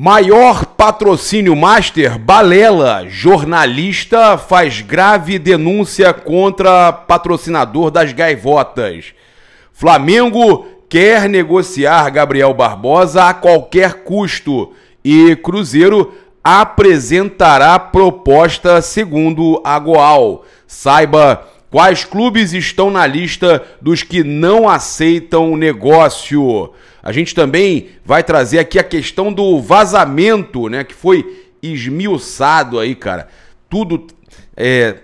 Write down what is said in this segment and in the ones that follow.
Maior patrocínio master, Balela, jornalista faz grave denúncia contra patrocinador das gaivotas. Flamengo quer negociar Gabriel Barbosa a qualquer custo e Cruzeiro apresentará proposta segundo a Goal. Saiba quais clubes estão na lista dos que não aceitam o negócio. A gente também vai trazer aqui a questão do vazamento, né? Que foi esmiuçado aí, cara. Tudo é,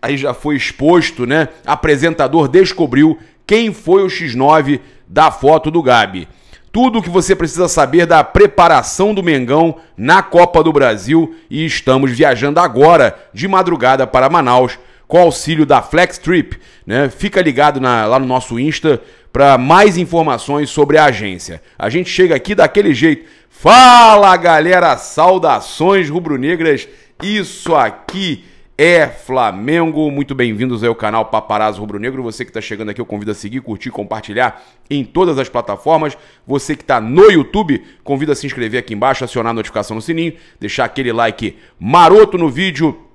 aí já foi exposto, né? Apresentador descobriu quem foi o X9 da foto do Gabi. Tudo o que você precisa saber da preparação do Mengão na Copa do Brasil e estamos viajando agora de madrugada para Manaus com auxílio da Flex Trip. Né? Fica ligado na, lá no nosso Insta para mais informações sobre a agência. A gente chega aqui daquele jeito. Fala galera, saudações rubro-negras. Isso aqui é Flamengo. Muito bem-vindos ao canal Paparazzo Rubro Negro. Você que está chegando aqui, eu convido a seguir, curtir, compartilhar em todas as plataformas. Você que está no YouTube, convido a se inscrever aqui embaixo, acionar a notificação no sininho, deixar aquele like maroto no vídeo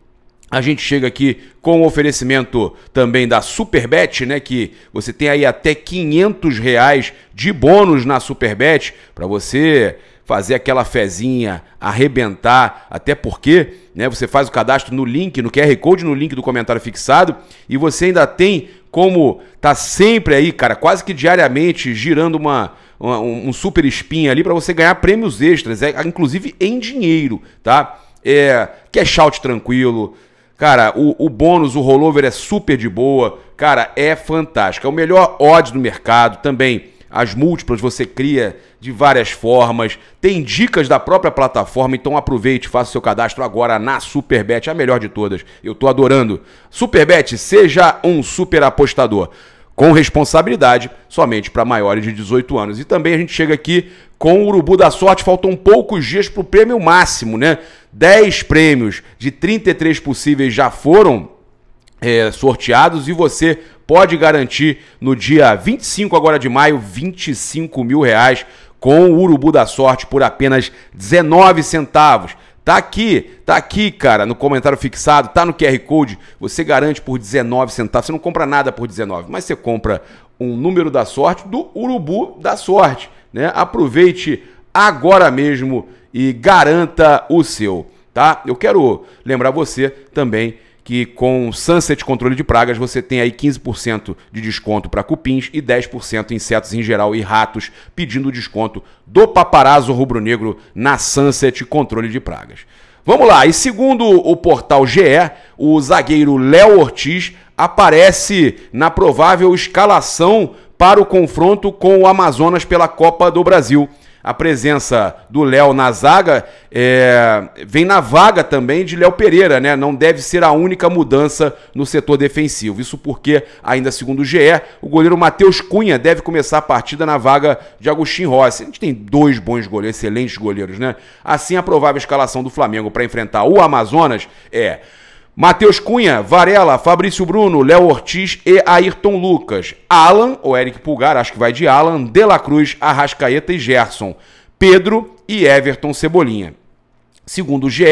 a gente chega aqui com o oferecimento também da Superbet, né? Que você tem aí até 500 reais de bônus na Superbet para você fazer aquela fezinha, arrebentar, até porque né, você faz o cadastro no link, no QR Code, no link do comentário fixado, e você ainda tem como tá sempre aí, cara, quase que diariamente girando uma, um super espinha ali para você ganhar prêmios extras, é, inclusive em dinheiro, tá? É, cash out tranquilo, Cara, o, o bônus, o rollover é super de boa. Cara, é fantástico. É o melhor odds do mercado também. As múltiplas você cria de várias formas. Tem dicas da própria plataforma, então aproveite, faça seu cadastro agora na Superbet, a melhor de todas. Eu tô adorando. Superbet, seja um super apostador com responsabilidade, somente para maiores de 18 anos. E também a gente chega aqui com o Urubu da Sorte, faltam poucos dias para o prêmio máximo, né? 10 prêmios de 33 possíveis já foram é, sorteados e você pode garantir no dia 25 agora de maio 25 mil reais com o Urubu da Sorte por apenas 19 centavos. Tá aqui, tá aqui, cara, no comentário fixado, tá no QR Code. Você garante por 19 centavos. Você não compra nada por 19, mas você compra um número da sorte do Urubu da Sorte, né? Aproveite agora mesmo e garanta o seu, tá? Eu quero lembrar você também que com Sunset Controle de Pragas você tem aí 15% de desconto para cupins e 10% insetos em geral e ratos, pedindo desconto do paparazzo rubro-negro na Sunset Controle de Pragas. Vamos lá, e segundo o portal GE, o zagueiro Léo Ortiz aparece na provável escalação para o confronto com o Amazonas pela Copa do Brasil a presença do Léo na zaga é, vem na vaga também de Léo Pereira, né? Não deve ser a única mudança no setor defensivo. Isso porque, ainda segundo o GE, o goleiro Matheus Cunha deve começar a partida na vaga de Agostinho Rossi. A gente tem dois bons goleiros, excelentes goleiros, né? Assim, a provável escalação do Flamengo para enfrentar o Amazonas é Matheus Cunha, Varela, Fabrício Bruno, Léo Ortiz e Ayrton Lucas. Alan, ou Eric Pulgar, acho que vai de Alan, De La Cruz, Arrascaeta e Gerson. Pedro e Everton Cebolinha. Segundo o GE,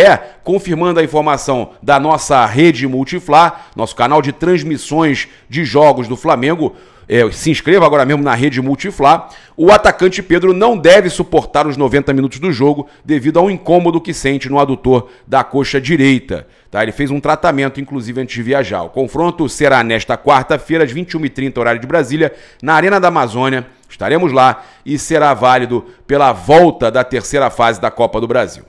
confirmando a informação da nossa rede Multiflá, nosso canal de transmissões de jogos do Flamengo, é, se inscreva agora mesmo na rede Multiflá. O atacante Pedro não deve suportar os 90 minutos do jogo devido a um incômodo que sente no adutor da coxa direita. Tá, ele fez um tratamento, inclusive, antes de viajar. O confronto será nesta quarta-feira, às 21h30, horário de Brasília, na Arena da Amazônia. Estaremos lá e será válido pela volta da terceira fase da Copa do Brasil.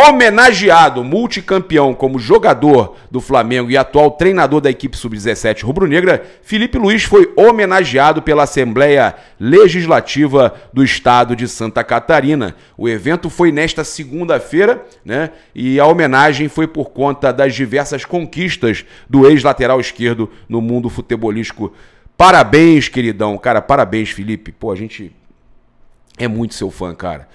Homenageado, multicampeão como jogador do Flamengo e atual treinador da equipe sub-17 rubro-negra, Felipe Luiz foi homenageado pela Assembleia Legislativa do Estado de Santa Catarina. O evento foi nesta segunda-feira, né? E a homenagem foi por conta das diversas conquistas do ex-lateral esquerdo no mundo futebolístico. Parabéns, queridão. Cara, parabéns, Felipe. Pô, a gente é muito seu fã, cara.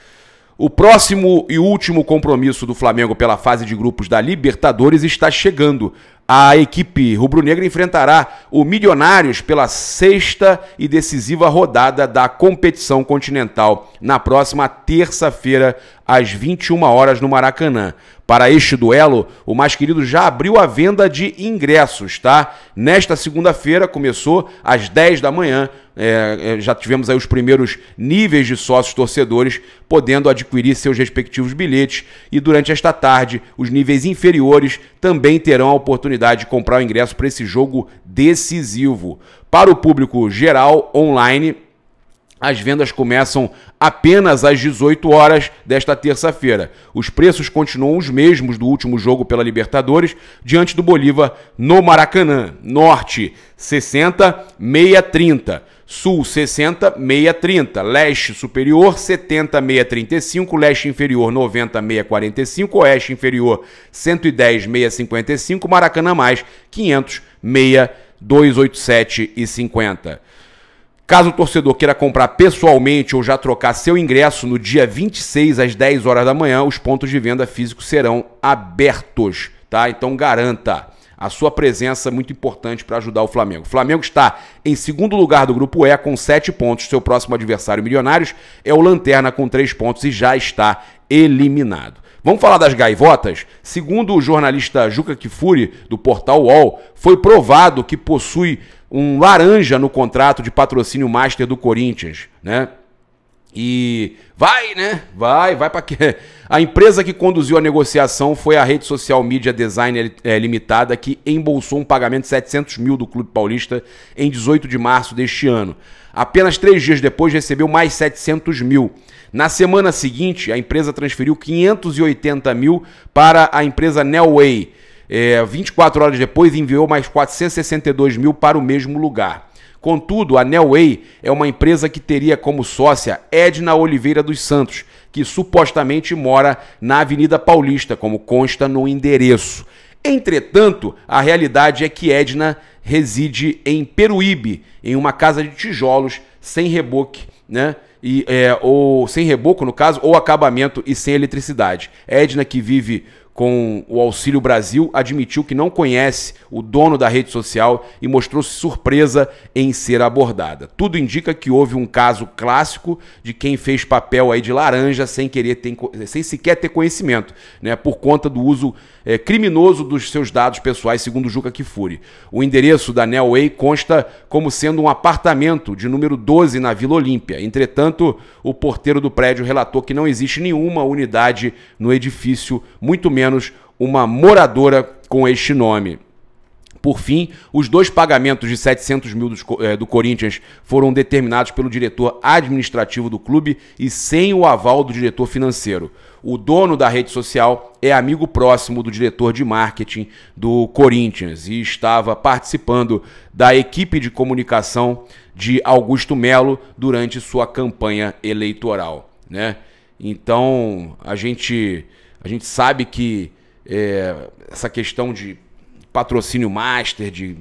O próximo e último compromisso do Flamengo pela fase de grupos da Libertadores está chegando. A equipe rubro-negra enfrentará o Milionários pela sexta e decisiva rodada da competição continental na próxima terça-feira, às 21 horas no Maracanã. Para este duelo, o Mais Querido já abriu a venda de ingressos, tá? Nesta segunda-feira começou às 10 da manhã. É, é, já tivemos aí os primeiros níveis de sócios torcedores podendo adquirir seus respectivos bilhetes e durante esta tarde os níveis inferiores também terão a oportunidade de comprar o ingresso para esse jogo decisivo. Para o público geral online, as vendas começam apenas às 18 horas desta terça-feira. Os preços continuam os mesmos do último jogo pela Libertadores, diante do Bolívar no Maracanã. Norte 60 630, Sul 60 630, Leste superior 70 635, Leste inferior 90 645, Oeste inferior 110 655, Maracanã mais 500 e 50. Caso o torcedor queira comprar pessoalmente ou já trocar seu ingresso no dia 26 às 10 horas da manhã, os pontos de venda físicos serão abertos, tá? Então garanta a sua presença é muito importante para ajudar o Flamengo. O Flamengo está em segundo lugar do grupo E com 7 pontos. Seu próximo adversário Milionários é o Lanterna com 3 pontos e já está eliminado. Vamos falar das gaivotas? Segundo o jornalista Juca Kifuri, do portal UOL, foi provado que possui um laranja no contrato de patrocínio master do Corinthians, né? E vai, né? Vai, vai para quê? A empresa que conduziu a negociação foi a rede social Media Design eh, Limitada, que embolsou um pagamento de 700 mil do Clube Paulista em 18 de março deste ano. Apenas três dias depois recebeu mais 700 mil. Na semana seguinte, a empresa transferiu 580 mil para a empresa Nelway. É, 24 horas depois, enviou mais 462 mil para o mesmo lugar. Contudo, a Nelway é uma empresa que teria como sócia Edna Oliveira dos Santos, que supostamente mora na Avenida Paulista, como consta no endereço. Entretanto, a realidade é que Edna reside em Peruíbe, em uma casa de tijolos sem reboque, né? e, é, ou sem reboco, no caso, ou acabamento e sem eletricidade. Edna, que vive com o Auxílio Brasil, admitiu que não conhece o dono da rede social e mostrou-se surpresa em ser abordada. Tudo indica que houve um caso clássico de quem fez papel aí de laranja sem querer ter, sem sequer ter conhecimento, né, por conta do uso é, criminoso dos seus dados pessoais, segundo Juca Kifuri. O endereço da Nelway consta como sendo um apartamento de número 12 na Vila Olímpia. Entretanto, o porteiro do prédio relatou que não existe nenhuma unidade no edifício, muito menos menos uma moradora com este nome. Por fim, os dois pagamentos de 700 mil eh, do Corinthians foram determinados pelo diretor administrativo do clube e sem o aval do diretor financeiro. O dono da rede social é amigo próximo do diretor de marketing do Corinthians e estava participando da equipe de comunicação de Augusto Melo durante sua campanha eleitoral. Né? Então, a gente a gente sabe que é, essa questão de patrocínio master, de.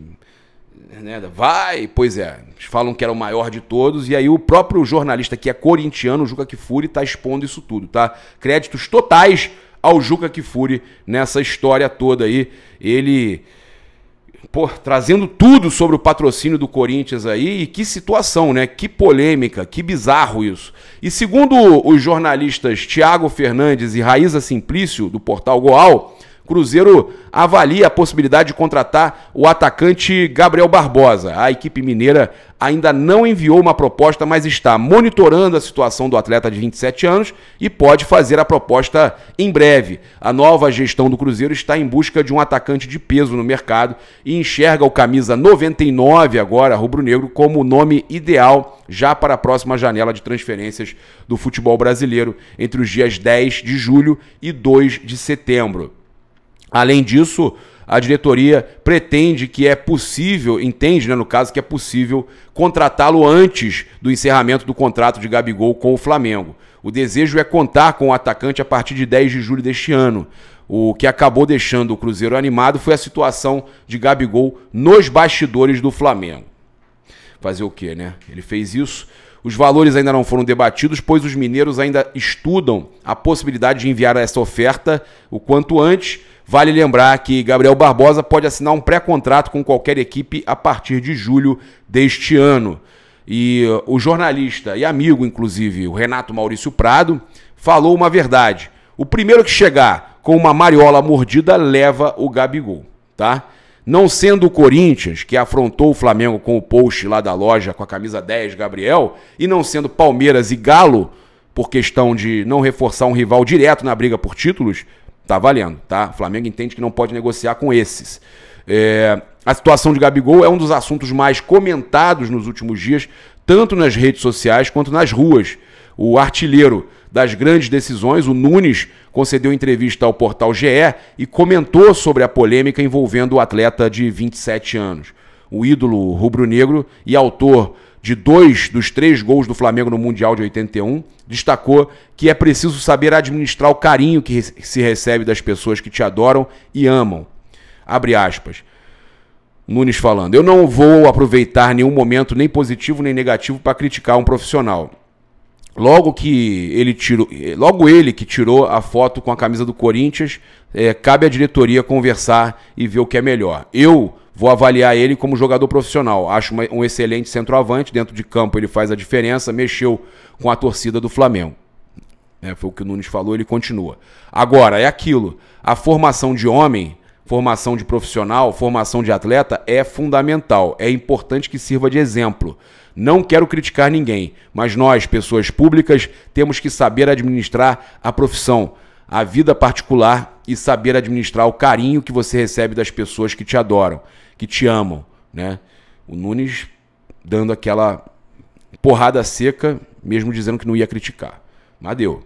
Né, vai, pois é, eles falam que era o maior de todos, e aí o próprio jornalista que é corintiano, o Juca Kifuri, está expondo isso tudo, tá? Créditos totais ao Juca Kifuri nessa história toda aí. Ele pô, trazendo tudo sobre o patrocínio do Corinthians aí. E que situação, né? Que polêmica, que bizarro isso. E segundo os jornalistas Tiago Fernandes e Raíza Simplício, do portal Goal, Cruzeiro avalia a possibilidade de contratar o atacante Gabriel Barbosa. A equipe mineira ainda não enviou uma proposta, mas está monitorando a situação do atleta de 27 anos e pode fazer a proposta em breve. A nova gestão do Cruzeiro está em busca de um atacante de peso no mercado e enxerga o camisa 99 agora, rubro-negro, como o nome ideal já para a próxima janela de transferências do futebol brasileiro entre os dias 10 de julho e 2 de setembro. Além disso, a diretoria pretende que é possível, entende, né, no caso, que é possível contratá-lo antes do encerramento do contrato de Gabigol com o Flamengo. O desejo é contar com o atacante a partir de 10 de julho deste ano. O que acabou deixando o Cruzeiro animado foi a situação de Gabigol nos bastidores do Flamengo. Fazer o quê, né? Ele fez isso. Os valores ainda não foram debatidos, pois os mineiros ainda estudam a possibilidade de enviar essa oferta o quanto antes Vale lembrar que Gabriel Barbosa pode assinar um pré-contrato com qualquer equipe a partir de julho deste ano. E uh, o jornalista e amigo, inclusive, o Renato Maurício Prado, falou uma verdade. O primeiro que chegar com uma mariola mordida leva o Gabigol, tá? Não sendo o Corinthians, que afrontou o Flamengo com o post lá da loja com a camisa 10, Gabriel, e não sendo Palmeiras e Galo, por questão de não reforçar um rival direto na briga por títulos, Tá valendo, tá? O Flamengo entende que não pode negociar com esses. É, a situação de Gabigol é um dos assuntos mais comentados nos últimos dias, tanto nas redes sociais quanto nas ruas. O artilheiro das grandes decisões, o Nunes, concedeu entrevista ao portal GE e comentou sobre a polêmica envolvendo o atleta de 27 anos. O ídolo rubro-negro e autor de dois dos três gols do Flamengo no Mundial de 81, destacou que é preciso saber administrar o carinho que se recebe das pessoas que te adoram e amam. Abre aspas. Nunes falando: Eu não vou aproveitar nenhum momento, nem positivo nem negativo, para criticar um profissional. Logo que ele tirou, logo ele que tirou a foto com a camisa do Corinthians, é, cabe à diretoria conversar e ver o que é melhor. Eu Vou avaliar ele como jogador profissional. Acho uma, um excelente centroavante. Dentro de campo ele faz a diferença. Mexeu com a torcida do Flamengo. É, foi o que o Nunes falou, ele continua. Agora, é aquilo. A formação de homem, formação de profissional, formação de atleta é fundamental. É importante que sirva de exemplo. Não quero criticar ninguém, mas nós, pessoas públicas, temos que saber administrar a profissão a vida particular e saber administrar o carinho que você recebe das pessoas que te adoram, que te amam, né? O Nunes dando aquela porrada seca, mesmo dizendo que não ia criticar. Mas deu.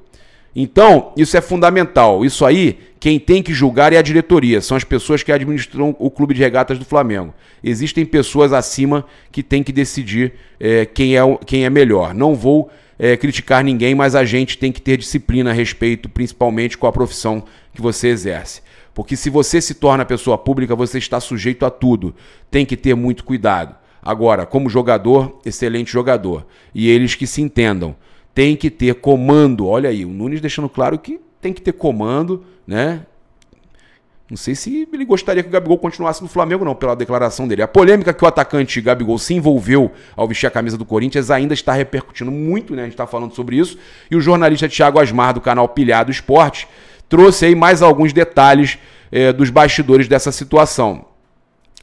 Então, isso é fundamental. Isso aí, quem tem que julgar é a diretoria, são as pessoas que administram o clube de regatas do Flamengo. Existem pessoas acima que têm que decidir é, quem, é, quem é melhor. Não vou é, criticar ninguém, mas a gente tem que ter disciplina a respeito, principalmente com a profissão que você exerce. Porque se você se torna pessoa pública, você está sujeito a tudo. Tem que ter muito cuidado. Agora, como jogador, excelente jogador. E eles que se entendam. Tem que ter comando. Olha aí, o Nunes deixando claro que tem que ter comando, né? Não sei se ele gostaria que o Gabigol continuasse no Flamengo, não, pela declaração dele. A polêmica que o atacante Gabigol se envolveu ao vestir a camisa do Corinthians ainda está repercutindo muito, né? A gente está falando sobre isso. E o jornalista Tiago Asmar, do canal Pilhado Esporte, trouxe aí mais alguns detalhes eh, dos bastidores dessa situação.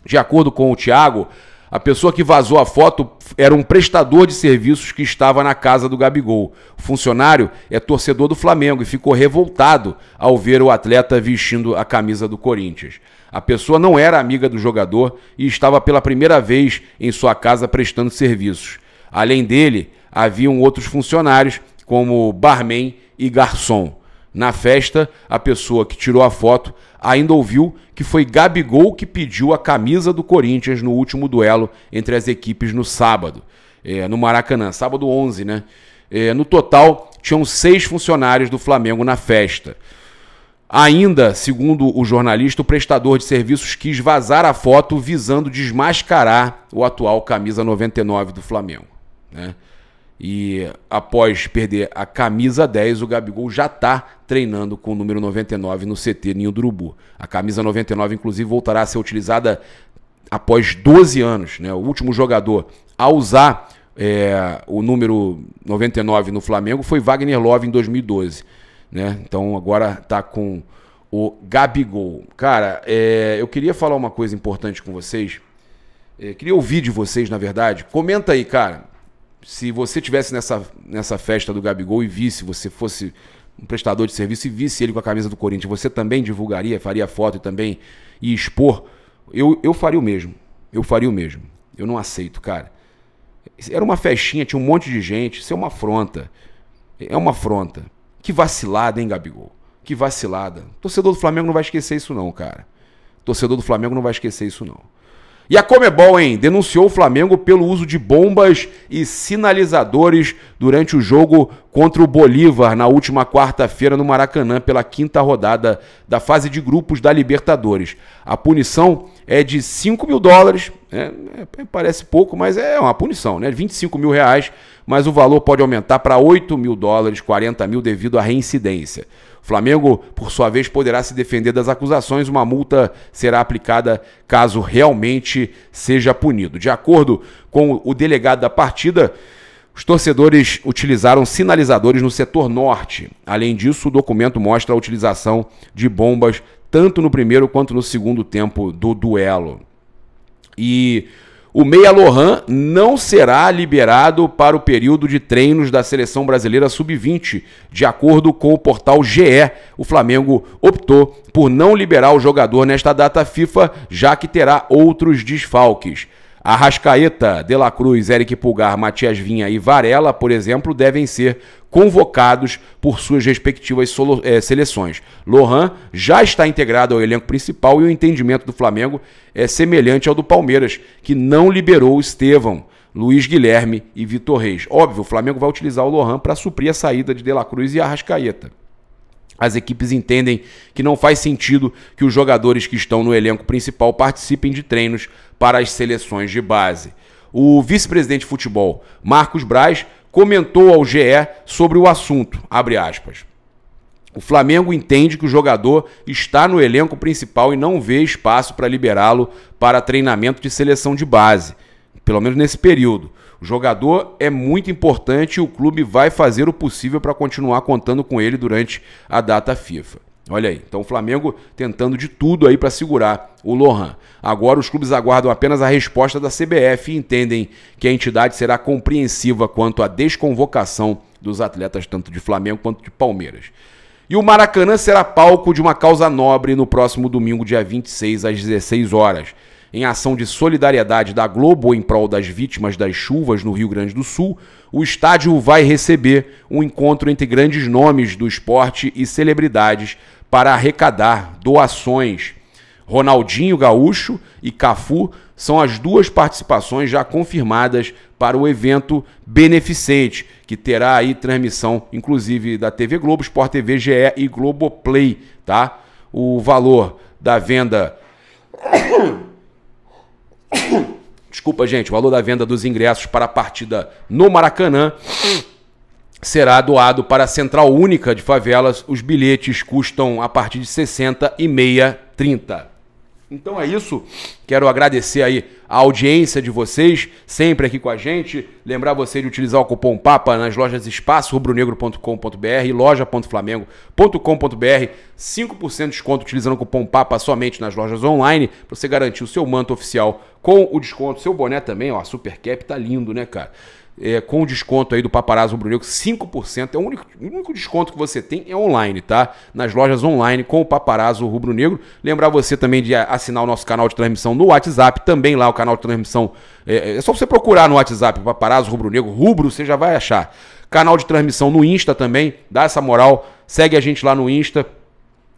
De acordo com o Tiago, a pessoa que vazou a foto era um prestador de serviços que estava na casa do Gabigol. O funcionário é torcedor do Flamengo e ficou revoltado ao ver o atleta vestindo a camisa do Corinthians. A pessoa não era amiga do jogador e estava pela primeira vez em sua casa prestando serviços. Além dele, haviam outros funcionários, como barman e garçom. Na festa, a pessoa que tirou a foto ainda ouviu que foi Gabigol que pediu a camisa do Corinthians no último duelo entre as equipes no sábado, é, no Maracanã, sábado 11, né? É, no total, tinham seis funcionários do Flamengo na festa. Ainda, segundo o jornalista, o prestador de serviços quis vazar a foto visando desmascarar o atual camisa 99 do Flamengo. Né? E após perder a camisa 10, o Gabigol já está treinando com o número 99 no CT Ninho do Urubu. A camisa 99, inclusive, voltará a ser utilizada após 12 anos. Né? O último jogador a usar é, o número 99 no Flamengo foi Wagner Love em 2012. Né? Então agora está com o Gabigol. Cara, é, eu queria falar uma coisa importante com vocês. É, queria ouvir de vocês, na verdade. Comenta aí, cara se você tivesse nessa, nessa festa do Gabigol e visse, você fosse um prestador de serviço e visse ele com a camisa do Corinthians, você também divulgaria, faria foto e também e expor? Eu, eu faria o mesmo. Eu faria o mesmo. Eu não aceito, cara. Era uma festinha, tinha um monte de gente. Isso é uma afronta. É uma afronta. Que vacilada, hein, Gabigol? Que vacilada. Torcedor do Flamengo não vai esquecer isso, não, cara. Torcedor do Flamengo não vai esquecer isso, não. E a Comebol, hein, denunciou o Flamengo pelo uso de bombas e sinalizadores durante o jogo contra o Bolívar na última quarta-feira no Maracanã pela quinta rodada da fase de grupos da Libertadores. A punição é de 5 mil dólares, né? É, parece pouco, mas é uma punição, né? 25 mil reais, mas o valor pode aumentar para 8 mil dólares, 40 mil devido à reincidência. Flamengo, por sua vez, poderá se defender das acusações. Uma multa será aplicada caso realmente seja punido. De acordo com o delegado da partida, os torcedores utilizaram sinalizadores no setor norte. Além disso, o documento mostra a utilização de bombas tanto no primeiro quanto no segundo tempo do duelo. E o Meia Lohan não será liberado para o período de treinos da seleção brasileira sub-20. De acordo com o portal GE, o Flamengo optou por não liberar o jogador nesta data FIFA, já que terá outros desfalques. Arrascaeta, De La Cruz, Eric Pulgar, Matias Vinha e Varela, por exemplo, devem ser convocados por suas respectivas eh, seleções. Lohan já está integrado ao elenco principal e o entendimento do Flamengo é semelhante ao do Palmeiras, que não liberou o Estevão. Luiz Guilherme e Vitor Reis. Óbvio, o Flamengo vai utilizar o Lohan para suprir a saída de De La Cruz e Arrascaeta. As equipes entendem que não faz sentido que os jogadores que estão no elenco principal participem de treinos para as seleções de base. O vice-presidente de futebol, Marcos Braz, comentou ao GE sobre o assunto, aspas, O Flamengo entende que o jogador está no elenco principal e não vê espaço para liberá-lo para treinamento de seleção de base, pelo menos nesse período. O jogador é muito importante e o clube vai fazer o possível para continuar contando com ele durante a data FIFA. Olha aí, então o Flamengo tentando de tudo aí para segurar o Lohan. Agora os clubes aguardam apenas a resposta da CBF e entendem que a entidade será compreensiva quanto à desconvocação dos atletas tanto de Flamengo quanto de Palmeiras. E o Maracanã será palco de uma causa nobre no próximo domingo, dia 26, às 16 horas. Em ação de solidariedade da Globo em prol das vítimas das chuvas no Rio Grande do Sul, o estádio vai receber um encontro entre grandes nomes do esporte e celebridades para arrecadar doações. Ronaldinho Gaúcho e Cafu são as duas participações já confirmadas para o evento beneficente, que terá aí transmissão, inclusive, da TV Globo, Sport TV, GE e Globoplay, tá? O valor da venda Desculpa, gente, o valor da venda dos ingressos para a partida no Maracanã será doado para a Central Única de Favelas. Os bilhetes custam a partir de 60 e meia 30. Então é isso. Quero agradecer aí a audiência de vocês, sempre aqui com a gente. Lembrar você de utilizar o cupom PAPA nas lojas espaço rubronegro.com.br e loja.flamengo.com.br. 5% de desconto utilizando o cupom PAPA somente nas lojas online, para você garantir o seu manto oficial com o desconto, seu boné também, ó, a Supercap tá lindo, né, cara? é, com o desconto aí do Paparazzo Rubro Negro, 5%. É o único, o único desconto que você tem é online, tá? Nas lojas online com o Paparazzo Rubro Negro. Lembrar você também de assinar o nosso canal de transmissão no WhatsApp, também lá o canal de transmissão. É, é só você procurar no WhatsApp Paparazzo Rubro Negro, Rubro, você já vai achar. Canal de transmissão no Insta também, dá essa moral, segue a gente lá no Insta.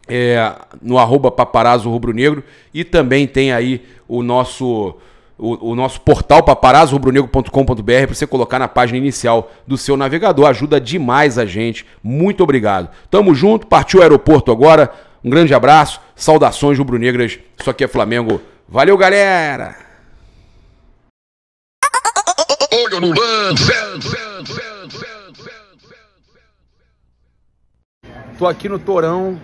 É, no arroba paparazzo rubro negro e também tem aí o nosso o, o, nosso portal paparazorubronegro.com.br para você colocar na página inicial do seu navegador. Ajuda demais a gente. Muito obrigado. Tamo junto, partiu o aeroporto agora. Um grande abraço, saudações rubro-negras. Isso aqui é Flamengo. Valeu, galera! Olho no Tô aqui no Torão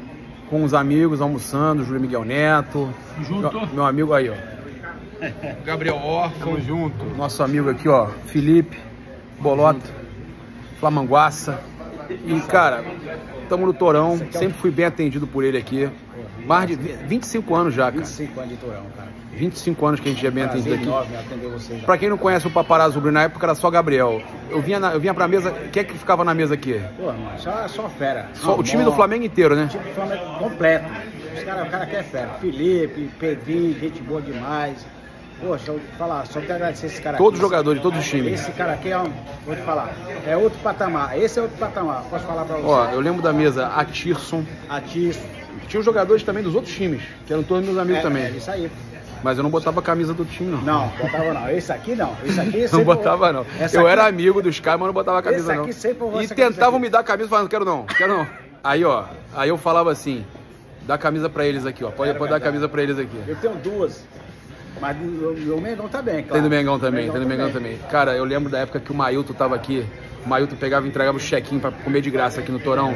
com os amigos almoçando, Júlio Miguel Neto. Junto. Meu, meu amigo aí, ó. Gabriel Orfa. Tamo junto. Nosso amigo aqui, ó, Felipe, Bolota, Flamanguaça. E, cara, tamo no Torão. Sempre fui bem atendido por ele aqui. Mais de 25 anos já, cara. 25 anos de Torão, cara. 25 anos que a gente é bem Prazer atendido aqui. Pra quem não conhece o Paparazzo Rubro, na época era só Gabriel. Eu vinha, na, eu vinha pra mesa, quem é que ficava na mesa aqui? Pô, só, só fera. Só, o time do Flamengo inteiro, né? O time do Flamengo completo. Os cara, o cara é fera. Felipe, Pedrinho, gente boa demais. Poxa, falar, só quero agradecer esse cara Todos os jogadores, todos os times. Esse cara aqui é um, vou te falar, é outro patamar. Esse é outro patamar, posso falar pra você. Ó, eu lembro da mesa, Atirson. Atirson. Tinha os jogadores também dos outros times, que eram todos meus amigos é, também. É, isso aí. Mas eu não botava a camisa do time, não. Não, botava não. Esse aqui não. Esse aqui Não botava, não. Essa eu aqui... era amigo dos caras, mas não botava a camisa, Esse aqui não. Sempre e tentavam me dar a camisa falando, quero não, quero não. Aí, ó, aí eu falava assim, dá a camisa pra eles aqui, ó. Pode, pode dar a camisa pra eles aqui. Eu tenho duas. Mas o, Mengão também, tá claro. Tem do Mengão também, tem do Mengão também. também. Cara, eu lembro da época que o Mailton tava aqui. O Mailton pegava e entregava o check-in pra comer de graça aqui no Torão.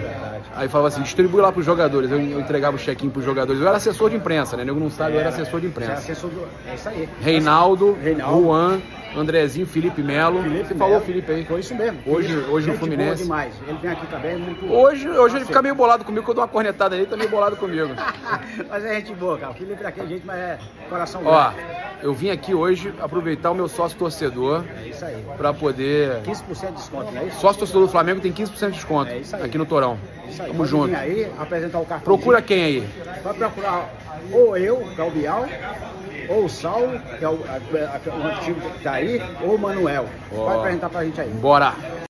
Aí falava assim, distribui lá pros jogadores. Eu, eu entregava o check-in pros jogadores. Eu era assessor de imprensa, né? Nego não sabe, eu era assessor de imprensa. Era assessor do... É isso aí. Reinaldo, Reinaldo. Juan, Andrezinho, Felipe Melo. Felipe Você falou Felipe aí. Foi isso mesmo. Hoje, hoje no Fluminense. demais. Ele vem aqui também, muito Hoje, hoje ele fica meio bolado comigo, que eu dou uma cornetada nele, tá meio bolado comigo. mas é gente boa, cara. O Felipe é aquele gente, mas é coração Ó, grande. eu vim aqui hoje aproveitar o meu sócio torcedor. É isso aí. Pra poder. 15% de desconto, não é isso? Sócio torcedor do Flamengo tem 15% de desconto. É isso aí. Aqui no Torão. É isso aí. Tamo Pode junto. Aí, apresentar o cartão. Procura quem aí? Vai procurar ou eu, Galbial, ou o Saulo, que é o, a, a, o antigo que está aí, ou o Manuel. Pode apresentar para a gente aí. Bora!